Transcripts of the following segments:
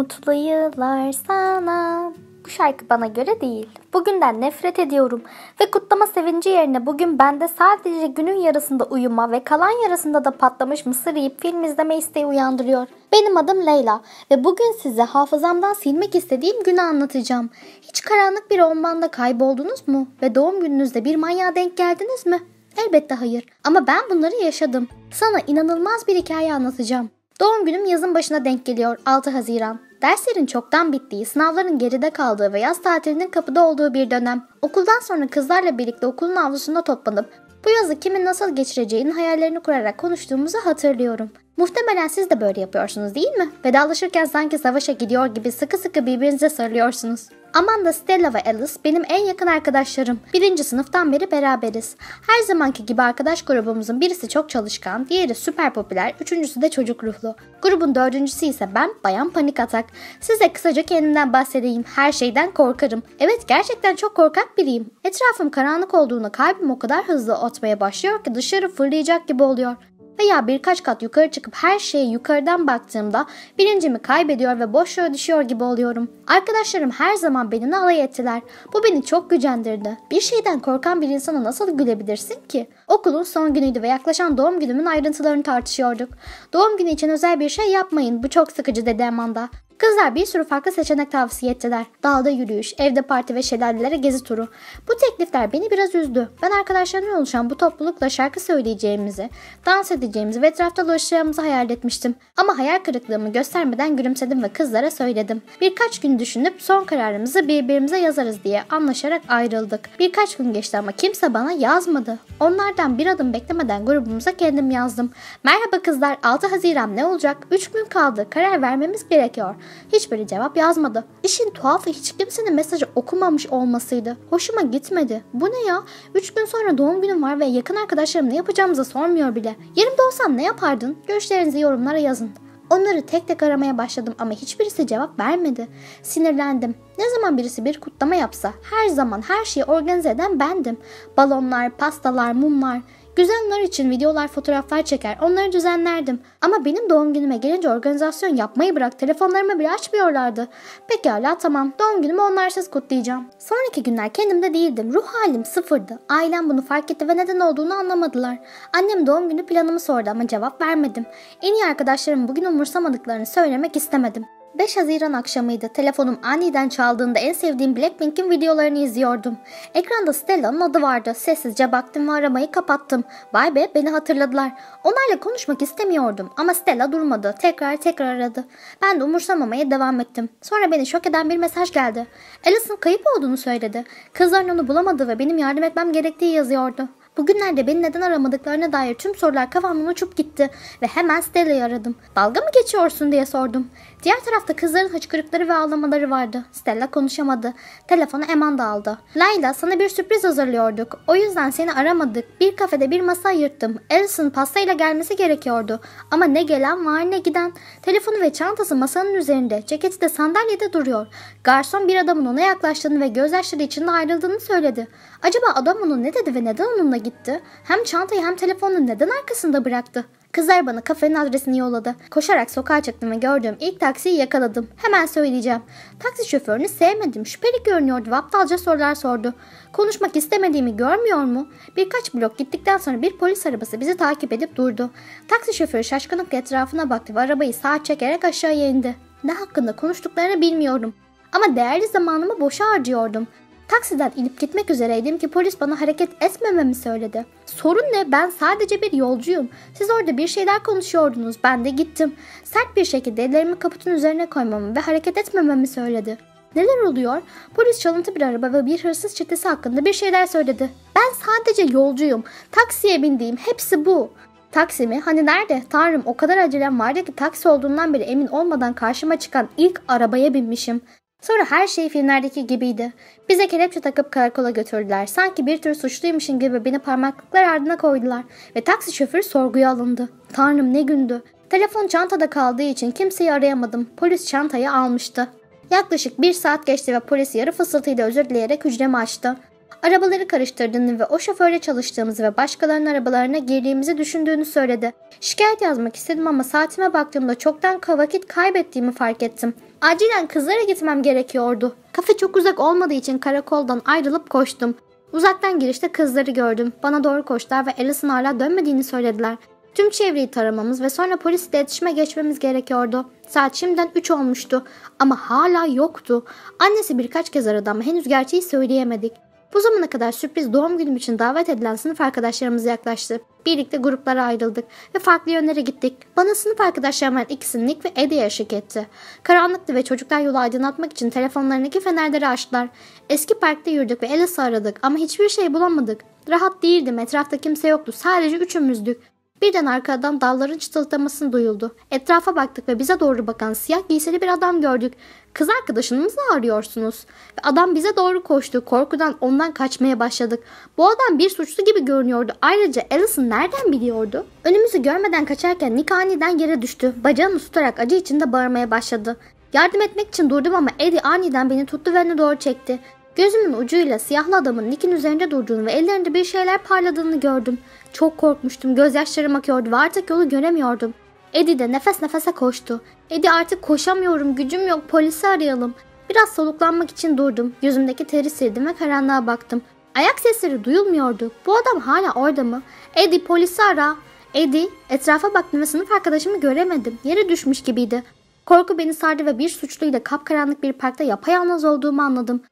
mutlu yıllar sana. Bu şarkı bana göre değil. Bugünden nefret ediyorum ve kutlama sevinci yerine bugün bende sadece günün yarısında uyuma ve kalan yarısında da patlamış mısır yiyip film izleme isteği uyandırıyor. Benim adım Leyla ve bugün size hafızamdan silmek istediğim günü anlatacağım. Hiç karanlık bir ormanda kayboldunuz mu ve doğum gününüzde bir manyağa denk geldiniz mi? Elbette hayır ama ben bunları yaşadım. Sana inanılmaz bir hikaye anlatacağım. Doğum günüm yazın başına denk geliyor 6 Haziran. Derslerin çoktan bittiği, sınavların geride kaldığı ve yaz tatilinin kapıda olduğu bir dönem. Okuldan sonra kızlarla birlikte okulun avlusunda toplanıp bu yazı kimin nasıl geçireceğinin hayallerini kurarak konuştuğumuzu hatırlıyorum. Muhtemelen siz de böyle yapıyorsunuz değil mi? Vedalaşırken sanki savaşa gidiyor gibi sıkı sıkı birbirinize sarılıyorsunuz. Amanda, Stella ve Alice benim en yakın arkadaşlarım. Birinci sınıftan beri beraberiz. Her zamanki gibi arkadaş grubumuzun birisi çok çalışkan, diğeri süper popüler, üçüncüsü de çocuk ruhlu. Grubun dördüncüsü ise ben, Bayan Panik Atak. Size kısaca kendimden bahsedeyim. Her şeyden korkarım. Evet gerçekten çok korkak biriyim. Etrafım karanlık olduğunda kalbim o kadar hızlı atmaya başlıyor ki dışarı fırlayacak gibi oluyor veya birkaç kat yukarı çıkıp her şeye yukarıdan baktığımda bilincimi kaybediyor ve boşluğa düşüyor gibi oluyorum. Arkadaşlarım her zaman benimle alay ettiler. Bu beni çok gücendirdi. Bir şeyden korkan bir insana nasıl gülebilirsin ki? Okulun son günüydü ve yaklaşan doğum günümün ayrıntılarını tartışıyorduk. Doğum günü için özel bir şey yapmayın bu çok sıkıcı dedi Amanda. Kızlar bir sürü farklı seçenek tavsiye ettiler. Dağda yürüyüş, evde parti ve şelalelere gezi turu. Bu teklifler beni biraz üzdü. Ben arkadaşlarımla oluşan bu toplulukla şarkı söyleyeceğimizi, dans edeceğimizi ve etrafta dolaşacağımızı hayal etmiştim. Ama hayal kırıklığımı göstermeden gülümsedim ve kızlara söyledim. Birkaç gün düşünüp son kararımızı birbirimize yazarız diye anlaşarak ayrıldık. Birkaç gün geçti ama kimse bana yazmadı. Onlardan bir adım beklemeden grubumuza kendim yazdım. Merhaba kızlar 6 Haziran ne olacak? 3 gün kaldı karar vermemiz gerekiyor hiçbiri cevap yazmadı. İşin tuhafı hiç kimsenin mesajı okumamış olmasıydı. Hoşuma gitmedi. Bu ne ya? 3 gün sonra doğum günüm var ve yakın arkadaşlarım ne yapacağımızı sormuyor bile. Yerimde olsam ne yapardın? Görüşlerinizi yorumlara yazın. Onları tek tek aramaya başladım ama hiçbirisi cevap vermedi. Sinirlendim. Ne zaman birisi bir kutlama yapsa her zaman her şeyi organize eden bendim. Balonlar, pastalar, mumlar. Düzenli için videolar, fotoğraflar çeker, onları düzenlerdim. Ama benim doğum günüme gelince organizasyon yapmayı bırak, telefonlarımı bile açmıyorlardı. Pekala tamam, doğum günümü onlarsız kutlayacağım. Sonraki günler kendimde değildim, ruh halim sıfırdı. Ailem bunu fark etti ve neden olduğunu anlamadılar. Annem doğum günü planımı sordu ama cevap vermedim. En iyi arkadaşlarım bugün umursamadıklarını söylemek istemedim. 5 Haziran akşamıydı. Telefonum aniden çaldığında en sevdiğim Blackpink'in videolarını izliyordum. Ekranda Stella'nın adı vardı. Sessizce baktım ve aramayı kapattım. Vay be beni hatırladılar. Onlarla konuşmak istemiyordum ama Stella durmadı. Tekrar tekrar aradı. Ben de umursamamaya devam ettim. Sonra beni şok eden bir mesaj geldi. Alice'ın kayıp olduğunu söyledi. Kızların onu bulamadığı ve benim yardım etmem gerektiği yazıyordu. Bugünlerde beni neden aramadıklarına dair tüm sorular kafamdan uçup gitti ve hemen Stella'yı aradım. Dalga mı geçiyorsun diye sordum. Diğer tarafta kızların hıçkırıkları ve ağlamaları vardı. Stella konuşamadı. Telefonu Eman da aldı. Layla sana bir sürpriz hazırlıyorduk. O yüzden seni aramadık. Bir kafede bir masa ayırttım. Alison pastayla gelmesi gerekiyordu. Ama ne gelen var ne giden. Telefonu ve çantası masanın üzerinde. Ceketi de sandalyede duruyor. Garson bir adamın ona yaklaştığını ve gözyaşları içinde ayrıldığını söyledi. Acaba adam onu ne dedi ve neden onunla gitti? gitti. Hem çantayı hem telefonunu neden arkasında bıraktı? Kızlar bana kafenin adresini yolladı. Koşarak sokağa çıktım ve gördüğüm ilk taksiyi yakaladım. Hemen söyleyeceğim. Taksi şoförünü sevmedim. Şüpheli görünüyordu ve aptalca sorular sordu. Konuşmak istemediğimi görmüyor mu? Birkaç blok gittikten sonra bir polis arabası bizi takip edip durdu. Taksi şoförü şaşkınlıkla etrafına baktı ve arabayı sağa çekerek aşağıya indi. Ne hakkında konuştuklarını bilmiyorum. Ama değerli zamanımı boşa harcıyordum. Taksiden inip gitmek üzereydim ki polis bana hareket etmememi söyledi. Sorun ne? Ben sadece bir yolcuyum. Siz orada bir şeyler konuşuyordunuz. Ben de gittim. Sert bir şekilde ellerimi kaputun üzerine koymamı ve hareket etmememi söyledi. Neler oluyor? Polis çalıntı bir araba ve bir hırsız çetesi hakkında bir şeyler söyledi. Ben sadece yolcuyum. Taksiye bindiğim hepsi bu. Taksi mi? Hani nerede? Tanrım o kadar acelem vardı ki taksi olduğundan beri emin olmadan karşıma çıkan ilk arabaya binmişim. Sonra her şey filmlerdeki gibiydi. Bize kelepçe takıp karakola götürdüler. Sanki bir tür suçluymuşum gibi beni parmaklıklar ardına koydular. Ve taksi şoförü sorguya alındı. Tanrım ne gündü. Telefon çantada kaldığı için kimseyi arayamadım. Polis çantayı almıştı. Yaklaşık bir saat geçti ve polis yarı fısıltıyla özür dileyerek hücremi açtı. Arabaları karıştırdığını ve o şoförle çalıştığımızı ve başkalarının arabalarına girdiğimizi düşündüğünü söyledi. Şikayet yazmak istedim ama saatime baktığımda çoktan vakit kaybettiğimi fark ettim. Acilen kızlara gitmem gerekiyordu. Kafe çok uzak olmadığı için karakoldan ayrılıp koştum. Uzaktan girişte kızları gördüm. Bana doğru koştular ve Alice'ın hala dönmediğini söylediler. Tüm çevreyi taramamız ve sonra polisle iletişime geçmemiz gerekiyordu. Saat şimdiden 3 olmuştu ama hala yoktu. Annesi birkaç kez aradı ama henüz gerçeği söyleyemedik. Bu zamana kadar sürpriz doğum günüm için davet edilen sınıf arkadaşlarımız yaklaştı. Birlikte gruplara ayrıldık ve farklı yönlere gittik. Bana sınıf arkadaşlarımın ikisi Nick ve Eddie eşlik etti. Karanlıktı ve çocuklar yolu aydınlatmak için telefonlarındaki fenerleri açtılar. Eski parkta yürüdük ve Alice'ı aradık ama hiçbir şey bulamadık. Rahat değildim, etrafta kimse yoktu, sadece üçümüzdük. Birden arkadan dalların çıtıldamasını duyuldu. Etrafa baktık ve bize doğru bakan siyah giysili bir adam gördük. Kız arkadaşınızı arıyorsunuz. Ve adam bize doğru koştu. Korkudan ondan kaçmaya başladık. Bu adam bir suçlu gibi görünüyordu. Ayrıca Alison nereden biliyordu? Önümüzü görmeden kaçarken Nick aniden yere düştü. Bacağını tutarak acı içinde bağırmaya başladı. Yardım etmek için durdum ama Eddie aniden beni tuttu ve öne doğru çekti. Gözümün ucuyla siyahlı adamın Nick'in üzerinde durduğunu ve ellerinde bir şeyler parladığını gördüm. Çok korkmuştum, gözyaşlarım akıyordu ve artık yolu göremiyordum. Eddie de nefes nefese koştu. Eddie artık koşamıyorum, gücüm yok, polisi arayalım. Biraz soluklanmak için durdum. Yüzümdeki teri sildim ve karanlığa baktım. Ayak sesleri duyulmuyordu. Bu adam hala orada mı? Eddie polisi ara. Eddie etrafa baktım ve sınıf arkadaşımı göremedim. Yere düşmüş gibiydi. Korku beni sardı ve bir suçluyla kapkaranlık bir parkta yapayalnız olduğumu anladım.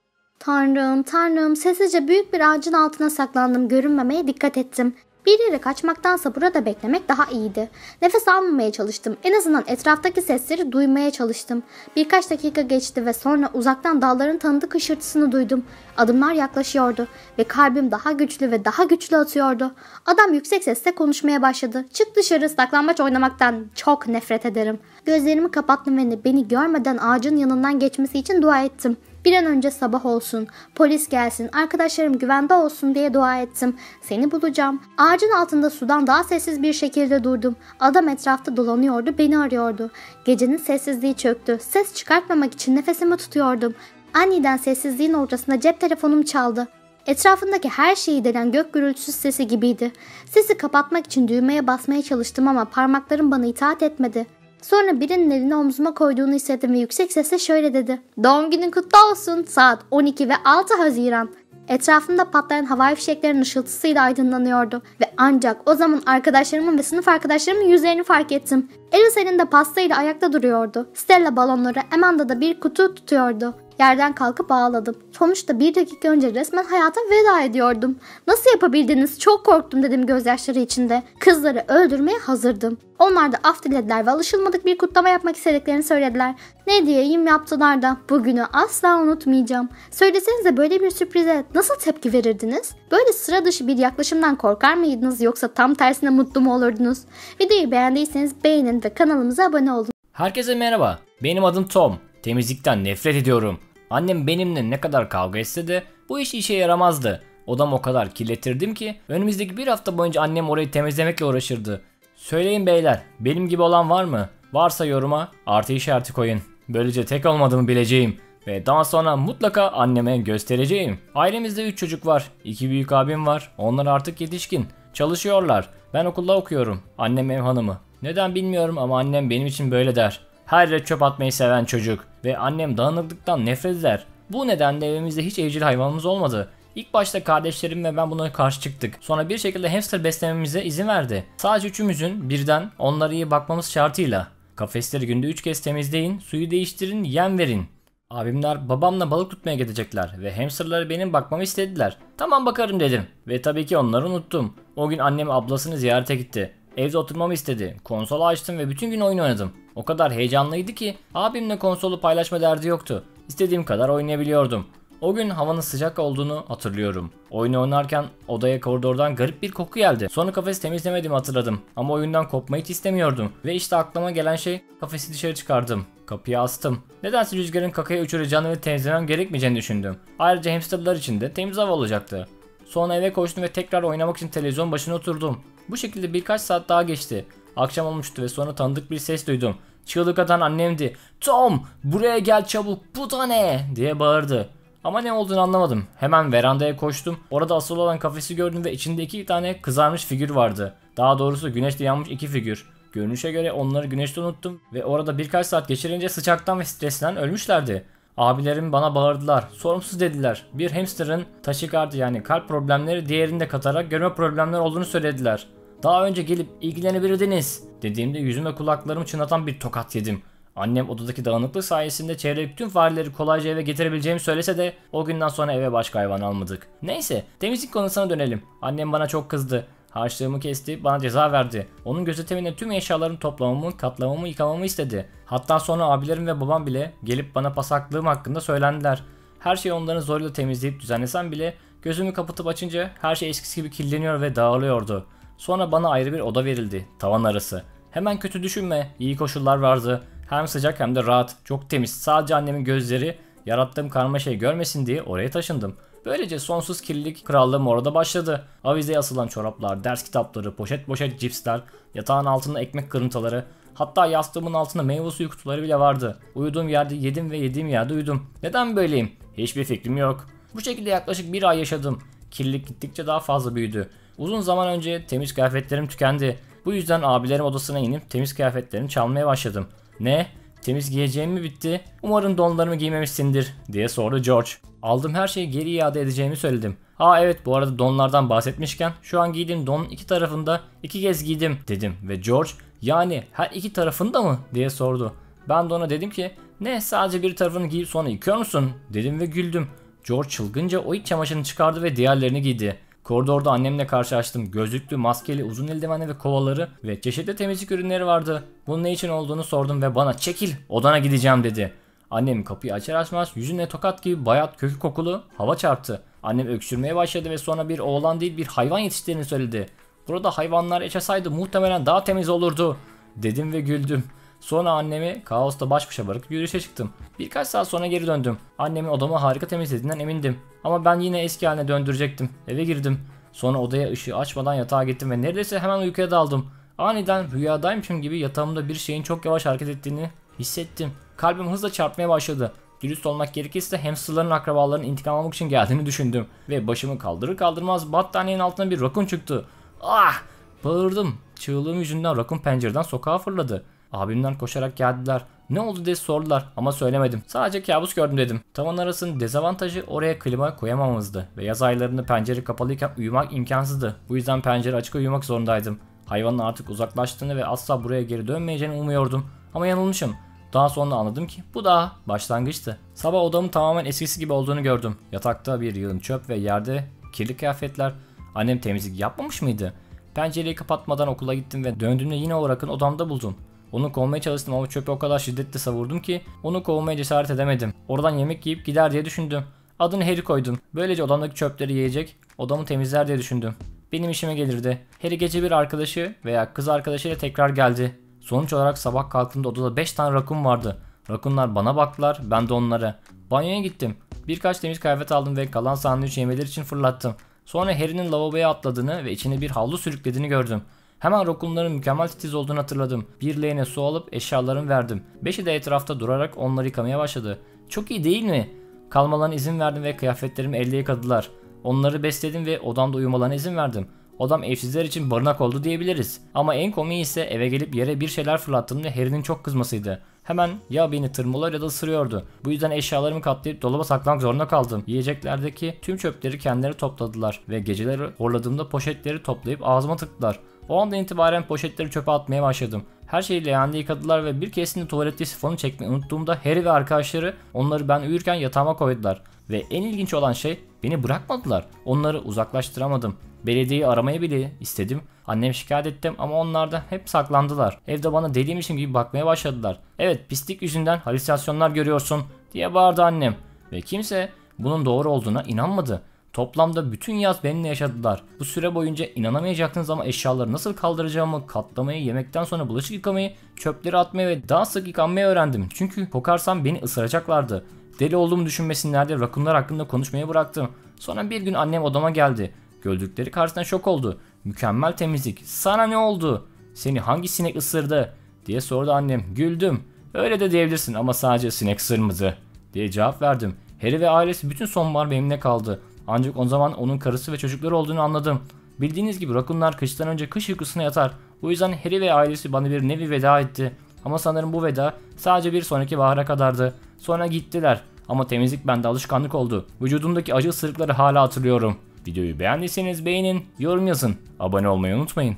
Tanrım, tanrım sessizce büyük bir ağacın altına saklandım. Görünmemeye dikkat ettim. Bir yere kaçmaktansa burada beklemek daha iyiydi. Nefes almamaya çalıştım. En azından etraftaki sesleri duymaya çalıştım. Birkaç dakika geçti ve sonra uzaktan dağların tanıdık hışırtısını duydum. Adımlar yaklaşıyordu ve kalbim daha güçlü ve daha güçlü atıyordu. Adam yüksek sesle konuşmaya başladı. Çık dışarı saklambaç oynamaktan çok nefret ederim. Gözlerimi kapattım ve beni görmeden ağacın yanından geçmesi için dua ettim. Bir an önce sabah olsun, polis gelsin, arkadaşlarım güvende olsun diye dua ettim. Seni bulacağım. Ağacın altında sudan daha sessiz bir şekilde durdum. Adam etrafta dolanıyordu, beni arıyordu. Gecenin sessizliği çöktü. Ses çıkartmamak için nefesimi tutuyordum. Aniden sessizliğin ortasında cep telefonum çaldı. Etrafındaki her şeyi delen gök gürültüsü sesi gibiydi. Sesi kapatmak için düğmeye basmaya çalıştım ama parmaklarım bana itaat etmedi. Sonra birinin elini omzuma koyduğunu hissettim ve yüksek sesle şöyle dedi. Doğum günün kutlu olsun. Saat 12 ve 6 Haziran. Etrafımda patlayan havai fişeklerin ışıltısıyla aydınlanıyordu. Ve ancak o zaman arkadaşlarımın ve sınıf arkadaşlarımın yüzlerini fark ettim. Elis elinde ile ayakta duruyordu. Stella balonları, Amanda da bir kutu tutuyordu. Yerden kalkıp ağladım. Sonuçta bir dakika önce resmen hayata veda ediyordum. Nasıl yapabildiniz? Çok korktum dedim gözyaşları içinde. Kızları öldürmeye hazırdım. Onlar da af dilediler ve alışılmadık bir kutlama yapmak istediklerini söylediler. Ne diyeyim yaptılar da bugünü asla unutmayacağım. Söylesenize böyle bir sürprize nasıl tepki verirdiniz? Böyle sıra dışı bir yaklaşımdan korkar mıydınız yoksa tam tersine mutlu mu olurdunuz? Videoyu beğendiyseniz beğenin ve kanalımıza abone olun. Herkese merhaba. Benim adım Tom. Temizlikten nefret ediyorum. Annem benimle ne kadar kavga etse de bu iş işe yaramazdı. Odam o kadar kirletirdim ki önümüzdeki bir hafta boyunca annem orayı temizlemekle uğraşırdı. Söyleyin beyler benim gibi olan var mı? Varsa yoruma artı işareti koyun. Böylece tek olmadığımı bileceğim ve daha sonra mutlaka anneme göstereceğim. Ailemizde 3 çocuk var. 2 büyük abim var. Onlar artık yetişkin. Çalışıyorlar. Ben okulda okuyorum. Annem ev hanımı. Neden bilmiyorum ama annem benim için böyle der. Her yere çöp atmayı seven çocuk ve annem dağınıklıktan nefret eder. Bu nedenle evimizde hiç evcil hayvanımız olmadı. İlk başta kardeşlerim ve ben buna karşı çıktık. Sonra bir şekilde hamster beslememize izin verdi. Sadece üçümüzün birden onları iyi bakmamız şartıyla. Kafesleri günde 3 kez temizleyin, suyu değiştirin, yem verin. Abimler babamla balık tutmaya gidecekler ve hamsterları benim bakmamı istediler. Tamam bakarım dedim ve tabii ki onları unuttum. O gün annem ablasını ziyarete gitti. Evde oturmamı istedi. Konsolu açtım ve bütün gün oyun oynadım. O kadar heyecanlıydı ki abimle konsolu paylaşma derdi yoktu. İstediğim kadar oynayabiliyordum. O gün havanın sıcak olduğunu hatırlıyorum. Oyunu oynarken odaya koridordan garip bir koku geldi. Sonra kafesi temizlemedim hatırladım. Ama oyundan kopmayı hiç istemiyordum. Ve işte aklıma gelen şey kafesi dışarı çıkardım. Kapıyı astım. Nedense rüzgarın kakaya uçuracağını ve temizlemem gerekmeyeceğini düşündüm. Ayrıca hamsterlar için de temiz hava olacaktı. Sonra eve koştum ve tekrar oynamak için televizyon başına oturdum. Bu şekilde birkaç saat daha geçti. Akşam olmuştu ve sonra tanıdık bir ses duydum. Çığlık atan annemdi. Tom buraya gel çabuk bu da ne diye bağırdı. Ama ne olduğunu anlamadım. Hemen verandaya koştum. Orada asıl olan kafesi gördüm ve içinde iki tane kızarmış figür vardı. Daha doğrusu güneşte yanmış iki figür. Görünüşe göre onları güneşte unuttum ve orada birkaç saat geçirince sıcaktan ve stresten ölmüşlerdi. Abilerim bana bağırdılar. Sorumsuz dediler. Bir hamsterın taşikardi yani kalp problemleri diğerinde katarak görme problemler olduğunu söylediler. Daha önce gelip ilgilenebilirdiniz dediğimde yüzüme kulaklarımı çınlatan bir tokat yedim. Annem odadaki dağınıklık sayesinde çevredeki tüm fareleri kolayca eve getirebileceğimi söylese de o günden sonra eve başka hayvan almadık. Neyse temizlik konusuna dönelim. Annem bana çok kızdı. Harçlığımı kesti, bana ceza verdi. Onun gözetiminde tüm eşyalarımı toplamamı, katlamamı, yıkamamı istedi. Hatta sonra abilerim ve babam bile gelip bana pasaklığım hakkında söylendiler. Her şeyi onların zorla temizleyip düzenlesem bile gözümü kapatıp açınca her şey eskisi gibi kirleniyor ve dağılıyordu. Sonra bana ayrı bir oda verildi, tavan arası. Hemen kötü düşünme, iyi koşullar vardı. Hem sıcak hem de rahat, çok temiz. Sadece annemin gözleri yarattığım karmaşayı görmesin diye oraya taşındım. Böylece sonsuz kirlilik krallığım orada başladı. Avizeye asılan çoraplar, ders kitapları, poşet poşet cipsler, yatağın altında ekmek kırıntıları, hatta yastığımın altında meyve suyu kutuları bile vardı. Uyuduğum yerde yedim ve yediğim yerde uyudum. Neden böyleyim? Hiçbir fikrim yok. Bu şekilde yaklaşık bir ay yaşadım. Kirlilik gittikçe daha fazla büyüdü. Uzun zaman önce temiz kıyafetlerim tükendi. Bu yüzden abilerim odasına inip temiz kıyafetlerimi çalmaya başladım. Ne? Temiz giyeceğim mi bitti? Umarım donlarımı giymemişsindir diye sordu George. Aldığım her şeyi geri iade edeceğimi söyledim. Ha evet bu arada donlardan bahsetmişken şu an giydiğim donun iki tarafında iki kez giydim dedim ve George yani her iki tarafında mı diye sordu. Ben de ona dedim ki ne sadece bir tarafını giyip sonra yıkıyor musun dedim ve güldüm. George çılgınca o iç çamaşırını çıkardı ve diğerlerini giydi. Koridorda annemle karşılaştım. Gözlüklü, maskeli, uzun eldivenli ve kovaları ve çeşitli temizlik ürünleri vardı. Bunun ne için olduğunu sordum ve bana çekil odana gideceğim dedi. Annem kapıyı açar açmaz yüzüne tokat gibi bayat kökü kokulu hava çarptı. Annem öksürmeye başladı ve sonra bir oğlan değil bir hayvan yetiştiğini söyledi. Burada hayvanlar yaşasaydı muhtemelen daha temiz olurdu dedim ve güldüm. Sonra annemi kaosta baş başa bırakıp yürüyüşe çıktım. Birkaç saat sonra geri döndüm. Annemin odamı harika temizlediğinden emindim. Ama ben yine eski haline döndürecektim. Eve girdim. Sonra odaya ışığı açmadan yatağa gittim ve neredeyse hemen uykuya daldım. Aniden rüyadaymışım gibi yatağımda bir şeyin çok yavaş hareket ettiğini hissettim. Kalbim hızla çarpmaya başladı. Dürüst olmak gerekirse hamsterların akrabalarının intikam almak için geldiğini düşündüm. Ve başımı kaldırır kaldırmaz battaniyenin altına bir rakun çıktı. Ah! Bağırdım. Çığlığım yüzünden rakun pencereden sokağa fırladı. Abimler koşarak geldiler. Ne oldu diye sordular ama söylemedim. Sadece kabus gördüm dedim. Tavan arasının dezavantajı oraya klima koyamamızdı ve yaz aylarında pencere kapalıyken uyumak imkansızdı. Bu yüzden pencere açık uyumak zorundaydım. Hayvanın artık uzaklaştığını ve asla buraya geri dönmeyeceğini umuyordum. Ama yanılmışım. Daha sonra anladım ki bu daha başlangıçtı. Sabah odamın tamamen eskisi gibi olduğunu gördüm. Yatakta bir yığın çöp ve yerde kirli kıyafetler. Annem temizlik yapmamış mıydı? Pencereyi kapatmadan okula gittim ve döndüğümde yine o rakın odamda buldum. Onu kovmaya çalıştım ama çöpü o kadar şiddetle savurdum ki onu kovmaya cesaret edemedim. Oradan yemek yiyip gider diye düşündüm. Adını Harry koydum. Böylece odamdaki çöpleri yiyecek, odamı temizler diye düşündüm. Benim işime gelirdi. Harry gece bir arkadaşı veya kız arkadaşıyla tekrar geldi. Sonuç olarak sabah kalktığımda odada 5 tane rakun vardı. Rakunlar bana baktılar, ben de onlara. Banyoya gittim. Birkaç temiz kıyafet aldım ve kalan sandviç yemeleri için fırlattım. Sonra Harry'nin lavaboya atladığını ve içine bir havlu sürüklediğini gördüm. Hemen Rokunların mükemmel titiz olduğunu hatırladım. Bir leğene su alıp eşyalarımı verdim. Beşi de etrafta durarak onları yıkamaya başladı. Çok iyi değil mi? Kalmalarına izin verdim ve kıyafetlerimi elde yıkadılar. Onları besledim ve odamda uyumalarına izin verdim. Odam evsizler için barınak oldu diyebiliriz. Ama en komiği ise eve gelip yere bir şeyler fırlattığımda Harry'nin çok kızmasıydı. Hemen ya beni tırmalar ya da ısırıyordu. Bu yüzden eşyalarımı katlayıp dolaba saklamak zorunda kaldım. Yiyeceklerdeki tüm çöpleri kendileri topladılar ve geceleri horladığımda poşetleri toplayıp ağzıma tıktılar. O anda itibaren poşetleri çöpe atmaya başladım. Her şeyi leğende yıkadılar ve bir keresinde tuvalette sifonu çekmeyi unuttuğumda Harry ve arkadaşları onları ben uyurken yatağıma koydular. Ve en ilginç olan şey beni bırakmadılar. Onları uzaklaştıramadım. Belediyeyi aramayı bile istedim. Annem şikayet ettim ama onlar da hep saklandılar. Evde bana deliymişim gibi bakmaya başladılar. Evet pislik yüzünden halüsinasyonlar görüyorsun diye bağırdı annem. Ve kimse bunun doğru olduğuna inanmadı. Toplamda bütün yaz benimle yaşadılar. Bu süre boyunca inanamayacaktınız ama eşyaları nasıl kaldıracağımı, katlamayı, yemekten sonra bulaşık yıkamayı, çöpleri atmayı ve daha sık yıkanmayı öğrendim. Çünkü kokarsam beni ısıracaklardı. Deli olduğumu düşünmesinler diye rakunlar hakkında konuşmayı bıraktım. Sonra bir gün annem odama geldi. Gördükleri karşısında şok oldu. Mükemmel temizlik. Sana ne oldu? Seni hangi sinek ısırdı? diye sordu annem. Güldüm. Öyle de diyebilirsin ama sadece sinek ısırmadı diye cevap verdim. Harry ve ailesi bütün sonbahar benimle kaldı. Ancak o zaman onun karısı ve çocukları olduğunu anladım. Bildiğiniz gibi rakunlar kıştan önce kış uykusuna yatar. Bu yüzden Harry ve ailesi bana bir nevi veda etti. Ama sanırım bu veda sadece bir sonraki bahara kadardı. Sonra gittiler. Ama temizlik bende alışkanlık oldu. Vücudumdaki acı ısırıkları hala hatırlıyorum. Videoyu beğendiyseniz beğenin, yorum yazın. Abone olmayı unutmayın.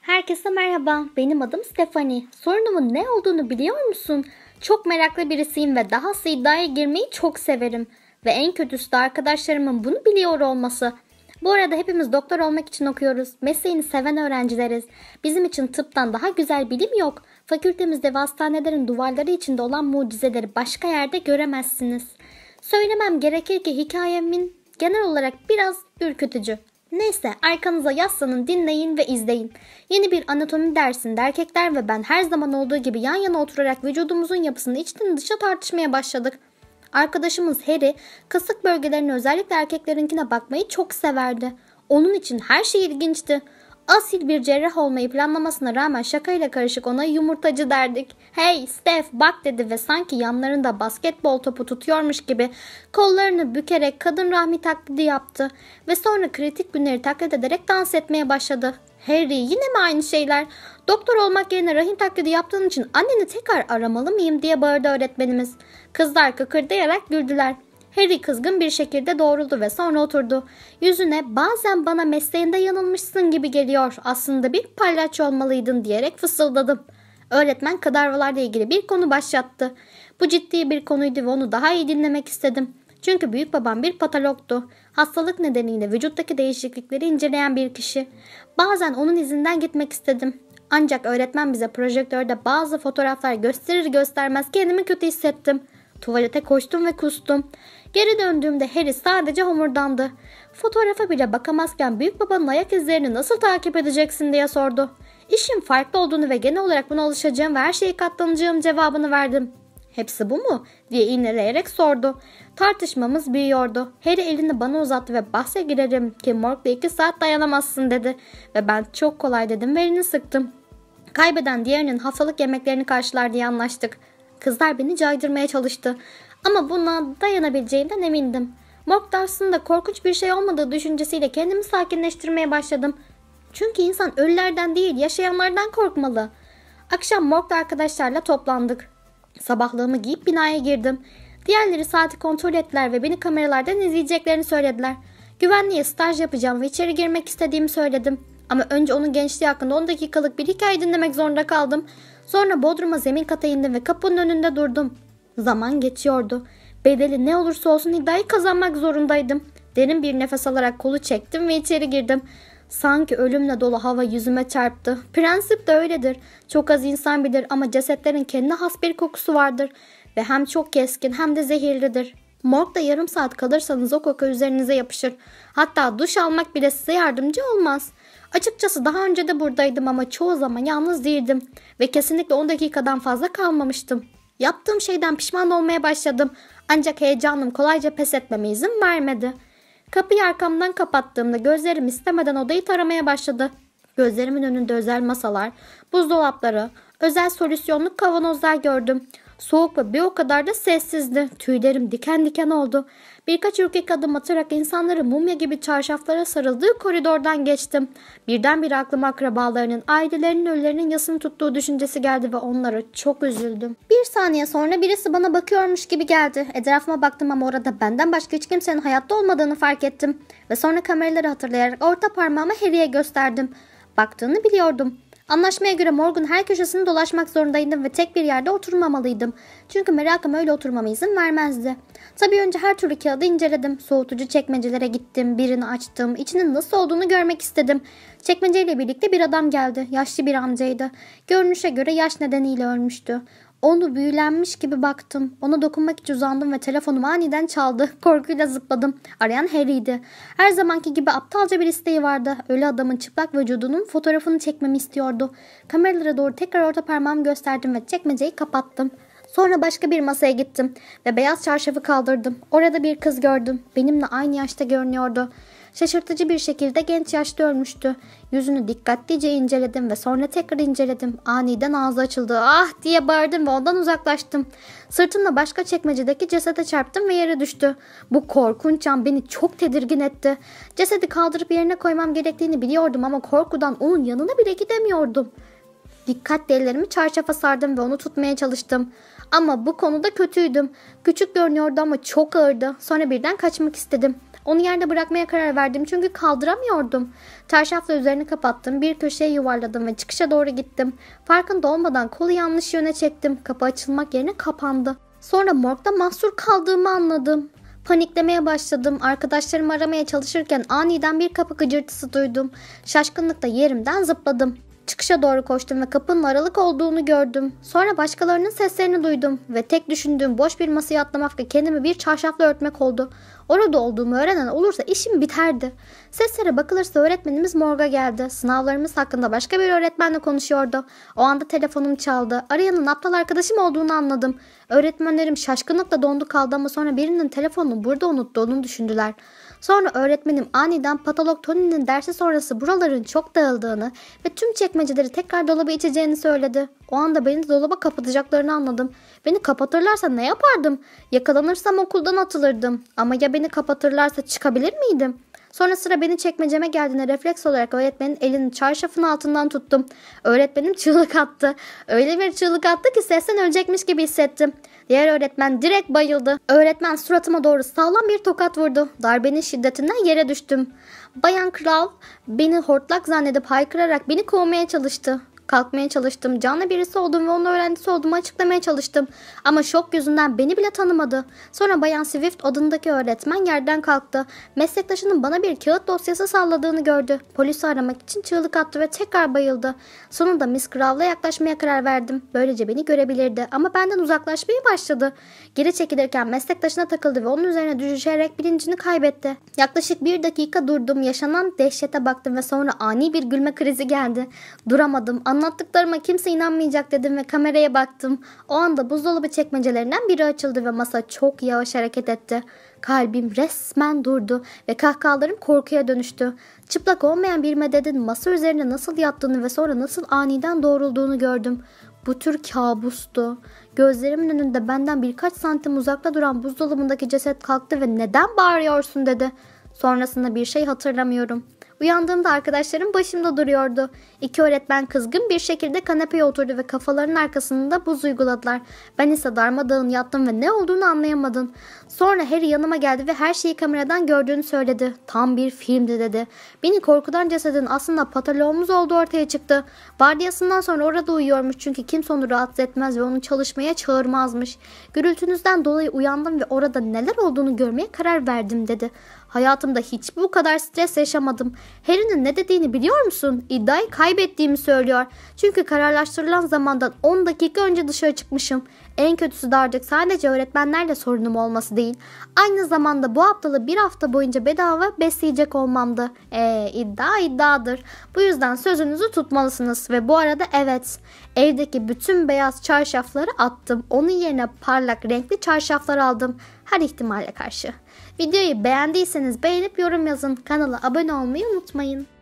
Herkese merhaba, benim adım Stephanie. Sorunumun ne olduğunu biliyor musun? Çok meraklı birisiyim ve dahası iddiaya girmeyi çok severim. Ve en kötüsü de arkadaşlarımın bunu biliyor olması. Bu arada hepimiz doktor olmak için okuyoruz. Mesleğini seven öğrencileriz. Bizim için tıptan daha güzel bilim yok. Fakültemizde ve hastanelerin duvarları içinde olan mucizeleri başka yerde göremezsiniz. Söylemem gerekir ki hikayemin genel olarak biraz ürkütücü. Neyse arkanıza yaslanın dinleyin ve izleyin. Yeni bir anatomi dersinde erkekler ve ben her zaman olduğu gibi yan yana oturarak vücudumuzun yapısını içten dışa tartışmaya başladık. Arkadaşımız Harry kasık bölgelerine özellikle erkeklerinkine bakmayı çok severdi. Onun için her şey ilginçti. Asil bir cerrah olmayı planlamasına rağmen şakayla karışık ona yumurtacı derdik. Hey Steph bak dedi ve sanki yanlarında basketbol topu tutuyormuş gibi kollarını bükerek kadın rahmi taklidi yaptı ve sonra kritik günleri taklit ederek dans etmeye başladı. Harry yine mi aynı şeyler? Doktor olmak yerine rahim taklidi yaptığın için anneni tekrar aramalı mıyım diye bağırdı öğretmenimiz. Kızlar kıkırdayarak güldüler. Harry kızgın bir şekilde doğruldu ve sonra oturdu. Yüzüne bazen bana mesleğinde yanılmışsın gibi geliyor aslında bir palyaç olmalıydın diyerek fısıldadım. Öğretmen kadarvalarla ilgili bir konu başlattı. Bu ciddi bir konuydu ve onu daha iyi dinlemek istedim. Çünkü büyük babam bir patologtu hastalık nedeniyle vücuttaki değişiklikleri inceleyen bir kişi. Bazen onun izinden gitmek istedim. Ancak öğretmen bize projektörde bazı fotoğraflar gösterir göstermez kendimi kötü hissettim. Tuvalete koştum ve kustum. Geri döndüğümde Harry sadece homurdandı. Fotoğrafa bile bakamazken büyük babanın ayak izlerini nasıl takip edeceksin diye sordu. İşin farklı olduğunu ve genel olarak buna alışacağım ve her şeye katlanacağım cevabını verdim. Hepsi bu mu? diye iğneleyerek sordu. Tartışmamız büyüyordu. Harry elini bana uzattı ve bahse girerim ki morgda iki saat dayanamazsın dedi. Ve ben çok kolay dedim ve elini sıktım. Kaybeden diğerinin haftalık yemeklerini karşılar diye anlaştık. Kızlar beni caydırmaya çalıştı. Ama buna dayanabileceğimden emindim. Morg aslında korkunç bir şey olmadığı düşüncesiyle kendimi sakinleştirmeye başladım. Çünkü insan ölülerden değil yaşayanlardan korkmalı. Akşam morgda arkadaşlarla toplandık. Sabahlığımı giyip binaya girdim. Diğerleri saati kontrol ettiler ve beni kameralardan izleyeceklerini söylediler. Güvenliğe staj yapacağım ve içeri girmek istediğimi söyledim. Ama önce onun gençliği hakkında 10 dakikalık bir hikaye dinlemek zorunda kaldım. Sonra Bodrum'a zemin kata indim ve kapının önünde durdum. Zaman geçiyordu. Bedeli ne olursa olsun iddiayı kazanmak zorundaydım. Derin bir nefes alarak kolu çektim ve içeri girdim. Sanki ölümle dolu hava yüzüme çarptı. Prensip de öyledir. Çok az insan bilir ama cesetlerin kendine has bir kokusu vardır ve hem çok keskin hem de zehirlidir. Morgda yarım saat kalırsanız o koku üzerinize yapışır. Hatta duş almak bile size yardımcı olmaz. Açıkçası daha önce de buradaydım ama çoğu zaman yalnız değildim ve kesinlikle 10 dakikadan fazla kalmamıştım. Yaptığım şeyden pişman olmaya başladım ancak heyecanım kolayca pes etmeme izin vermedi. Kapıyı arkamdan kapattığımda gözlerim istemeden odayı taramaya başladı. Gözlerimin önünde özel masalar, buzdolapları, özel solüsyonluk kavanozlar gördüm. Soğuk ve bir o kadar da sessizdi. Tüylerim diken diken oldu. Birkaç ürkek adım atarak insanları mumya gibi çarşaflara sarıldığı koridordan geçtim. Birdenbire aklıma akrabalarının, ailelerinin ölülerinin yasını tuttuğu düşüncesi geldi ve onlara çok üzüldüm. Bir saniye sonra birisi bana bakıyormuş gibi geldi. Etrafıma baktım ama orada benden başka hiç kimsenin hayatta olmadığını fark ettim. Ve sonra kameraları hatırlayarak orta parmağımı Harry'e gösterdim. Baktığını biliyordum. Anlaşmaya göre Morgan her köşesini dolaşmak zorundaydım ve tek bir yerde oturmamalıydım. Çünkü merakım öyle oturmama izin vermezdi. Tabii önce her türlü kağıdı inceledim. Soğutucu çekmecelere gittim, birini açtım. İçinin nasıl olduğunu görmek istedim. Çekmeceyle birlikte bir adam geldi. Yaşlı bir amcaydı. Görünüşe göre yaş nedeniyle ölmüştü. Onu büyülenmiş gibi baktım. Ona dokunmak için uzandım ve telefonum aniden çaldı. Korkuyla zıpladım. Arayan Harry'ydi. Her zamanki gibi aptalca bir isteği vardı. Ölü adamın çıplak vücudunun fotoğrafını çekmemi istiyordu. Kameralara doğru tekrar orta parmağımı gösterdim ve çekmeceyi kapattım. Sonra başka bir masaya gittim ve beyaz çarşafı kaldırdım. Orada bir kız gördüm. Benimle aynı yaşta görünüyordu. Şaşırtıcı bir şekilde genç yaşta ölmüştü. Yüzünü dikkatlice inceledim ve sonra tekrar inceledim. Aniden ağzı açıldı. Ah diye bağırdım ve ondan uzaklaştım. Sırtımla başka çekmecedeki cesete çarptım ve yere düştü. Bu korkunç an beni çok tedirgin etti. Cesedi kaldırıp yerine koymam gerektiğini biliyordum ama korkudan onun yanına bile gidemiyordum. Dikkatle ellerimi çarşafa sardım ve onu tutmaya çalıştım. Ama bu konuda kötüydüm. Küçük görünüyordu ama çok ağırdı. Sonra birden kaçmak istedim. Onu yerde bırakmaya karar verdim çünkü kaldıramıyordum. Çarşafla üzerini kapattım, bir köşeye yuvarladım ve çıkışa doğru gittim. Farkında olmadan kolu yanlış yöne çektim. Kapı açılmak yerine kapandı. Sonra morgda mahsur kaldığımı anladım. Paniklemeye başladım. Arkadaşlarımı aramaya çalışırken aniden bir kapı gıcırtısı duydum. Şaşkınlıkla yerimden zıpladım çıkışa doğru koştum ve kapının aralık olduğunu gördüm. Sonra başkalarının seslerini duydum ve tek düşündüğüm boş bir masaya atlamak ve kendimi bir çarşafla örtmek oldu. Orada olduğumu öğrenen olursa işim biterdi. Seslere bakılırsa öğretmenimiz morga geldi. Sınavlarımız hakkında başka bir öğretmenle konuşuyordu. O anda telefonum çaldı. Arayanın aptal arkadaşım olduğunu anladım. Öğretmenlerim şaşkınlıkla dondu kaldı ama sonra birinin telefonunu burada unuttuğunu düşündüler. Sonra öğretmenim aniden patolog Tony'nin dersi sonrası buraların çok dağıldığını ve tüm çekmeceleri tekrar dolaba içeceğini söyledi. O anda beni dolaba kapatacaklarını anladım. Beni kapatırlarsa ne yapardım? Yakalanırsam okuldan atılırdım. Ama ya beni kapatırlarsa çıkabilir miydim?'' Sonra sıra beni çekmeceme geldiğinde refleks olarak öğretmenin elini çarşafın altından tuttum. Öğretmenim çığlık attı. Öyle bir çığlık attı ki sesten ölecekmiş gibi hissettim. Diğer öğretmen direkt bayıldı. Öğretmen suratıma doğru sağlam bir tokat vurdu. Darbenin şiddetinden yere düştüm. Bayan Kral beni hortlak zannedip haykırarak beni kovmaya çalıştı kalkmaya çalıştım. Canlı birisi oldum ve onun öğrencisi olduğumu açıklamaya çalıştım. Ama şok yüzünden beni bile tanımadı. Sonra Bayan Swift adındaki öğretmen yerden kalktı. Meslektaşının bana bir kağıt dosyası salladığını gördü. Polisi aramak için çığlık attı ve tekrar bayıldı. Sonunda Miss Crowell'a yaklaşmaya karar verdim. Böylece beni görebilirdi ama benden uzaklaşmaya başladı. Geri çekilirken meslektaşına takıldı ve onun üzerine düşerek bilincini kaybetti. Yaklaşık bir dakika durdum. Yaşanan dehşete baktım ve sonra ani bir gülme krizi geldi. Duramadım. Anlamadım Anlattıklarıma kimse inanmayacak dedim ve kameraya baktım. O anda buzdolabı çekmecelerinden biri açıldı ve masa çok yavaş hareket etti. Kalbim resmen durdu ve kahkahalarım korkuya dönüştü. Çıplak olmayan bir mededin masa üzerine nasıl yattığını ve sonra nasıl aniden doğrulduğunu gördüm. Bu tür kabustu. Gözlerimin önünde benden birkaç santim uzakta duran buzdolabındaki ceset kalktı ve neden bağırıyorsun dedi. Sonrasında bir şey hatırlamıyorum. Uyandığımda arkadaşlarım başımda duruyordu. İki öğretmen kızgın bir şekilde kanepeye oturdu ve kafalarının arkasında buz uyguladılar. Ben ise darmadağın yattım ve ne olduğunu anlayamadım. Sonra Harry yanıma geldi ve her şeyi kameradan gördüğünü söyledi. Tam bir filmdi dedi. Beni korkudan cesedin aslında patoloğumuz olduğu ortaya çıktı. Vardiyasından sonra orada uyuyormuş çünkü kimse onu rahatsız etmez ve onu çalışmaya çağırmazmış. Gürültünüzden dolayı uyandım ve orada neler olduğunu görmeye karar verdim dedi. Hayatımda hiç bu kadar stres yaşamadım. Harry'nin ne dediğini biliyor musun? İddiayı kaybettiğimi söylüyor. Çünkü kararlaştırılan zamandan 10 dakika önce dışarı çıkmışım. En kötüsü de artık sadece öğretmenlerle sorunum olması değil. Aynı zamanda bu haftalı bir hafta boyunca bedava besleyecek olmamdı. Eee iddia iddiadır. Bu yüzden sözünüzü tutmalısınız ve bu arada evet evdeki bütün beyaz çarşafları attım. Onun yerine parlak renkli çarşaflar aldım. Her ihtimale karşı. Videoyu beğendiyseniz beğenip yorum yazın. Kanala abone olmayı unutmayın.